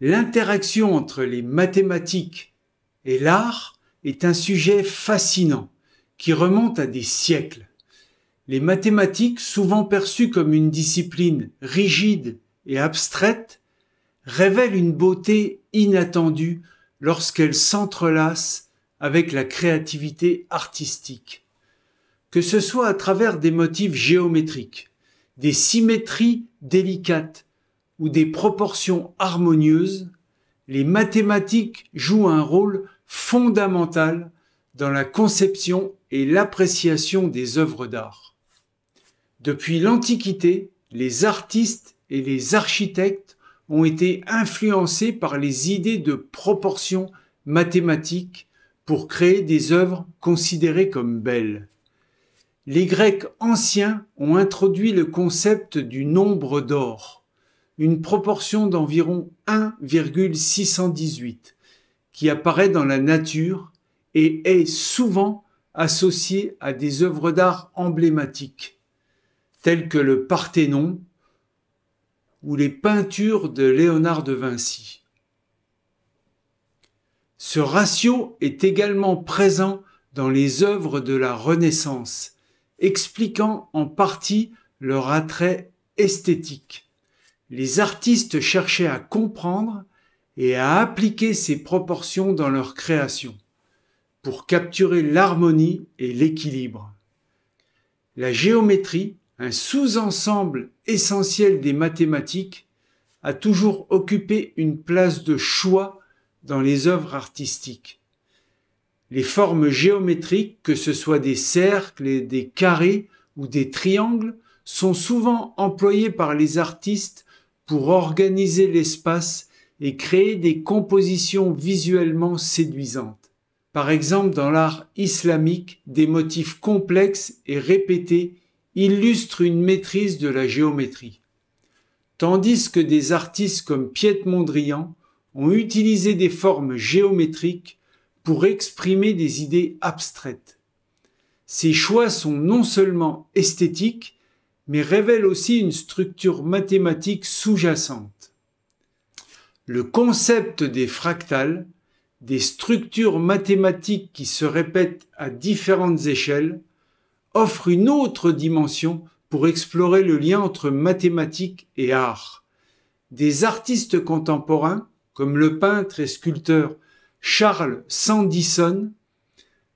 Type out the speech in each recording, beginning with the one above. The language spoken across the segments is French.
l'interaction entre les mathématiques et l'art est un sujet fascinant qui remonte à des siècles. Les mathématiques, souvent perçues comme une discipline rigide et abstraite, révèlent une beauté inattendue lorsqu'elles s'entrelacent avec la créativité artistique. Que ce soit à travers des motifs géométriques, des symétries délicates ou des proportions harmonieuses, les mathématiques jouent un rôle fondamental dans la conception et l'appréciation des œuvres d'art. Depuis l'Antiquité, les artistes et les architectes ont été influencés par les idées de proportions mathématiques pour créer des œuvres considérées comme belles. Les Grecs anciens ont introduit le concept du nombre d'or une proportion d'environ 1,618 qui apparaît dans la nature et est souvent associée à des œuvres d'art emblématiques, telles que le Parthénon ou les peintures de Léonard de Vinci. Ce ratio est également présent dans les œuvres de la Renaissance, expliquant en partie leur attrait esthétique les artistes cherchaient à comprendre et à appliquer ces proportions dans leur création pour capturer l'harmonie et l'équilibre. La géométrie, un sous-ensemble essentiel des mathématiques, a toujours occupé une place de choix dans les œuvres artistiques. Les formes géométriques, que ce soit des cercles, des carrés ou des triangles, sont souvent employées par les artistes pour organiser l'espace et créer des compositions visuellement séduisantes. Par exemple, dans l'art islamique, des motifs complexes et répétés illustrent une maîtrise de la géométrie. Tandis que des artistes comme Piet Mondrian ont utilisé des formes géométriques pour exprimer des idées abstraites. Ces choix sont non seulement esthétiques, mais révèle aussi une structure mathématique sous-jacente. Le concept des fractales, des structures mathématiques qui se répètent à différentes échelles, offre une autre dimension pour explorer le lien entre mathématiques et art. Des artistes contemporains, comme le peintre et sculpteur Charles Sandison,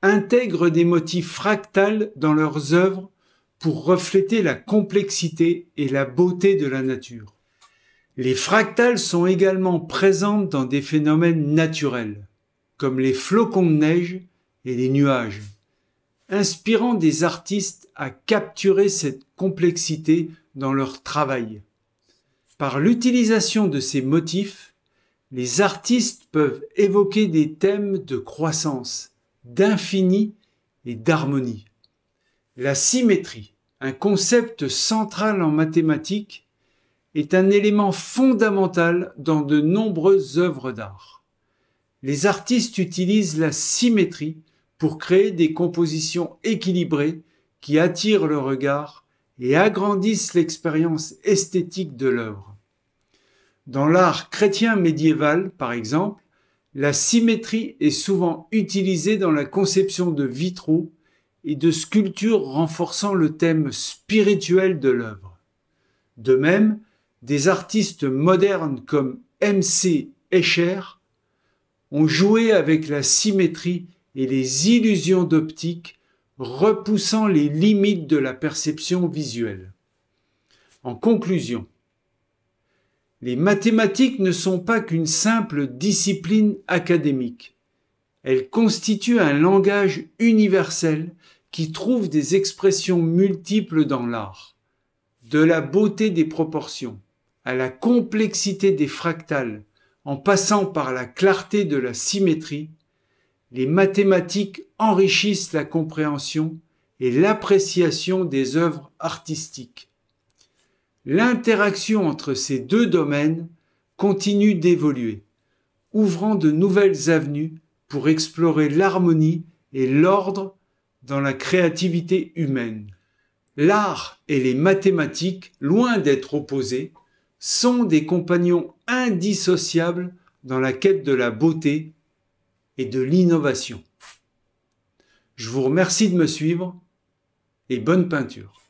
intègrent des motifs fractales dans leurs œuvres pour refléter la complexité et la beauté de la nature. Les fractales sont également présentes dans des phénomènes naturels, comme les flocons de neige et les nuages, inspirant des artistes à capturer cette complexité dans leur travail. Par l'utilisation de ces motifs, les artistes peuvent évoquer des thèmes de croissance, d'infini et d'harmonie. La symétrie un concept central en mathématiques, est un élément fondamental dans de nombreuses œuvres d'art. Les artistes utilisent la symétrie pour créer des compositions équilibrées qui attirent le regard et agrandissent l'expérience esthétique de l'œuvre. Dans l'art chrétien médiéval, par exemple, la symétrie est souvent utilisée dans la conception de vitraux et de sculptures renforçant le thème spirituel de l'œuvre. De même, des artistes modernes comme MC Escher ont joué avec la symétrie et les illusions d'optique, repoussant les limites de la perception visuelle. En conclusion, les mathématiques ne sont pas qu'une simple discipline académique. Elle constitue un langage universel qui trouve des expressions multiples dans l'art, de la beauté des proportions à la complexité des fractales, en passant par la clarté de la symétrie, les mathématiques enrichissent la compréhension et l'appréciation des œuvres artistiques. L'interaction entre ces deux domaines continue d'évoluer, ouvrant de nouvelles avenues pour explorer l'harmonie et l'ordre dans la créativité humaine. L'art et les mathématiques, loin d'être opposés, sont des compagnons indissociables dans la quête de la beauté et de l'innovation. Je vous remercie de me suivre et bonne peinture.